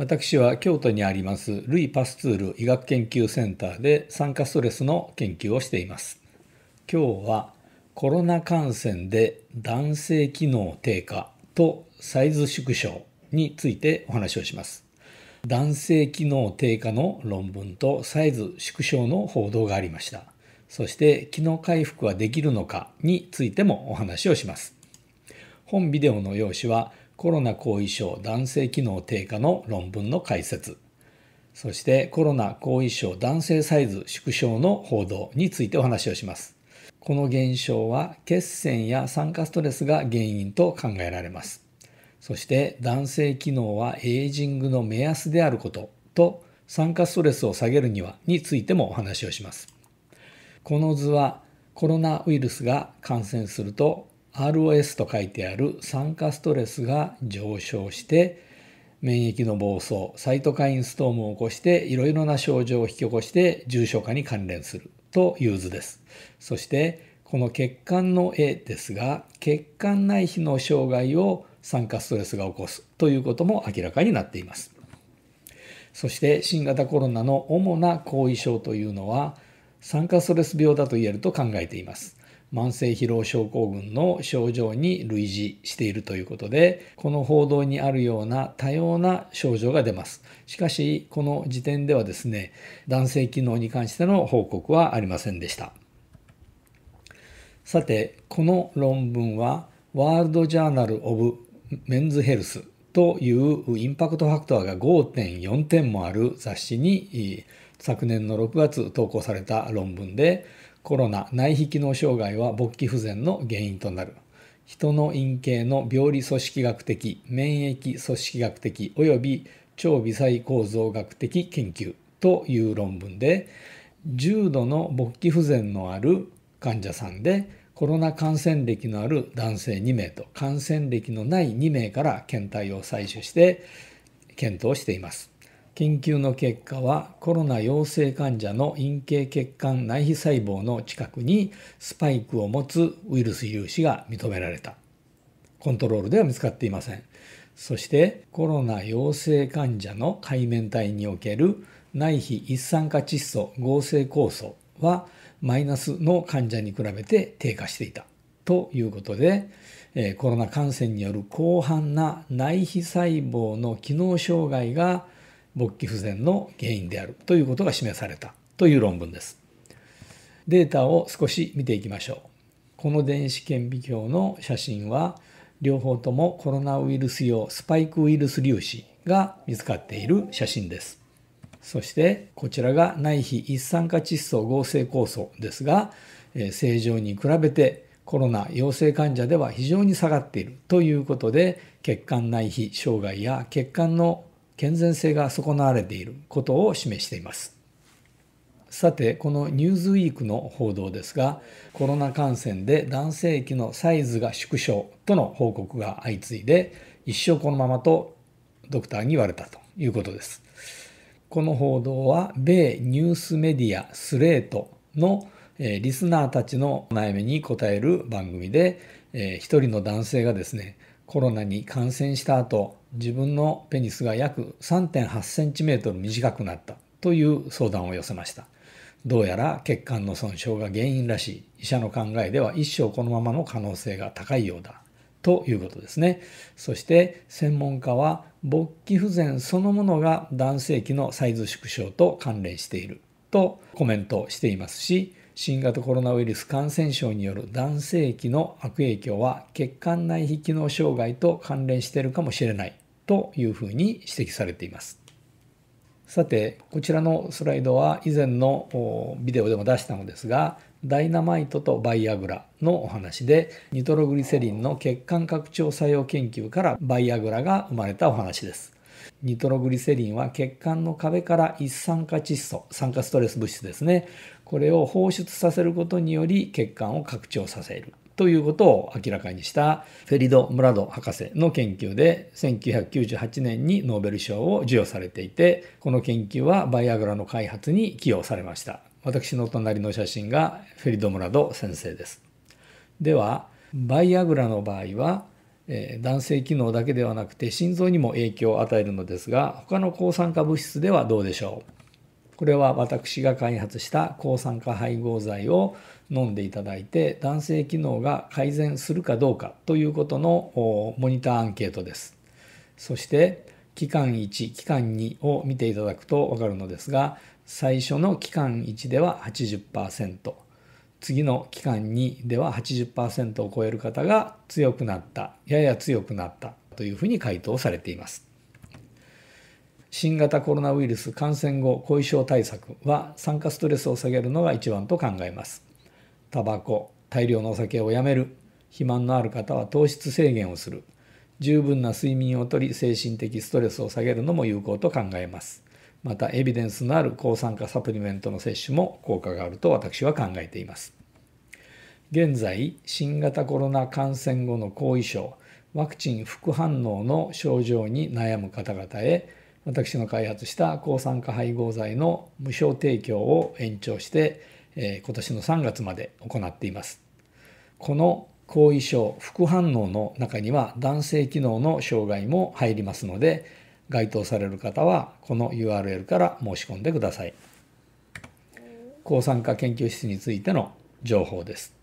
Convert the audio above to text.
私は京都にありますルイ・パスツール医学研究センターで酸化ストレスの研究をしています。今日はコロナ感染で男性機能低下とサイズ縮小についてお話をします。男性機能低下の論文とサイズ縮小の報道がありました。そして機能回復はできるのかについてもお話をします。本ビデオの用紙はコロナ後遺症男性機能低下の論文の解説そしてコロナ後遺症男性サイズ縮小の報道についてお話をしますこの現象は血栓や酸化ストレスが原因と考えられますそして男性機能はエイジングの目安であることと酸化ストレスを下げるにはについてもお話をしますこの図はコロナウイルスが感染すると ROS と書いてある酸化ストレスが上昇して免疫の暴走サイトカインストームを起こしていろいろな症状を引き起こして重症化に関連するという図です。そしてこの血管の絵ですが血管内皮の障害を酸化ストレスが起こすということも明らかになっています。そして新型コロナの主な後遺症というのは酸化ストレス病だと言えると考えています。慢性疲労症候群の症状に類似しているということでこの報道にあるような多様な症状が出ますしかしこの時点ではですね男性機能に関しての報告はありませんでしたさてこの論文はワールドジャーナル・オブ・メンズ・ヘルスというインパクトファクターが5.4点もある雑誌に昨年の6月投稿された論文でコロナ内皮機能障害は勃起不全の原因となる人の陰茎の病理組織学的免疫組織学的及び超微細構造学的研究という論文で重度の勃起不全のある患者さんでコロナ感染歴のある男性2名と感染歴のない2名から検体を採取して検討しています。研究の結果はコロナ陽性患者の陰茎血管内皮細胞の近くにスパイクを持つウイルス粒子が認められたコントロールでは見つかっていませんそしてコロナ陽性患者の海綿体における内皮一酸化窒素合成酵素はマイナスの患者に比べて低下していたということでコロナ感染による広範な内皮細胞の機能障害が勃起不全の原因であるということが示されたという論文です。データを少し見ていきましょう。この電子顕微鏡の写真は両方ともコロナウイルス用スパイクウイルス粒子が見つかっている写真です。そしてこちらが内皮一酸化窒素合成酵素ですが正常に比べてコロナ陽性患者では非常に下がっているということで血管内皮障害や血管の健全性が損なわれていることを示しています。さてこの「ニューズウィークの報道ですがコロナ感染で男性器のサイズが縮小との報告が相次いで一生このままとドクターに言われたということです。この報道は米ニュースメディアスレートのリスナーたちの悩みに答える番組で一人の男性がですねコロナに感染した後自分のペニスが約 3.8cm 短くなったという相談を寄せましたどうやら血管の損傷が原因らしい医者の考えでは一生このままの可能性が高いようだということですねそして専門家は勃起不全そのものが男性器のサイズ縮小と関連しているとコメントしていますし新型コロナウイルス感染症による男性器の悪影響は血管内皮機能障害と関連しているかもしれないというふうに指摘されています。さてこちらのスライドは以前のビデオでも出したのですがダイナマイトとバイアグラのお話でニトログリセリンの血管拡張作用研究からバイアグラが生まれたお話です。ニトログリセリンは血管の壁から一酸化窒素、酸化ストレス物質ですね。これを放出させることにより血管を拡張させるということを明らかにしたフェリド・ムラド博士の研究で1998年にノーベル賞を授与されていてこの研究はバイアグラの開発に寄与されました私の隣の写真がフェリド・ムラド先生ですではバイアグラの場合は男性機能だけではなくて心臓にも影響を与えるのですが他の抗酸化物質ではどうでしょうこれは私が開発した抗酸化配合剤を飲んでいただいて男性機能が改善するかどうかということのモニターアンケートですそして期間1期間2を見ていただくと分かるのですが最初の期間1では80%次の期間にでは80%を超える方が強くなった、やや強くなったというふうに回答されています。新型コロナウイルス感染後後遺症対策は酸化ストレスを下げるのが一番と考えます。タバコ、大量のお酒をやめる、肥満のある方は糖質制限をする、十分な睡眠をとり精神的ストレスを下げるのも有効と考えます。またエビデンスのある抗酸化サプリメントの摂取も効果があると私は考えています現在新型コロナ感染後の後遺症ワクチン副反応の症状に悩む方々へ私の開発した抗酸化配合剤の無償提供を延長して、えー、今年の3月まで行っていますこの後遺症副反応の中には男性機能の障害も入りますので該当される方はこの URL から申し込んでください。抗酸化研究室についての情報です。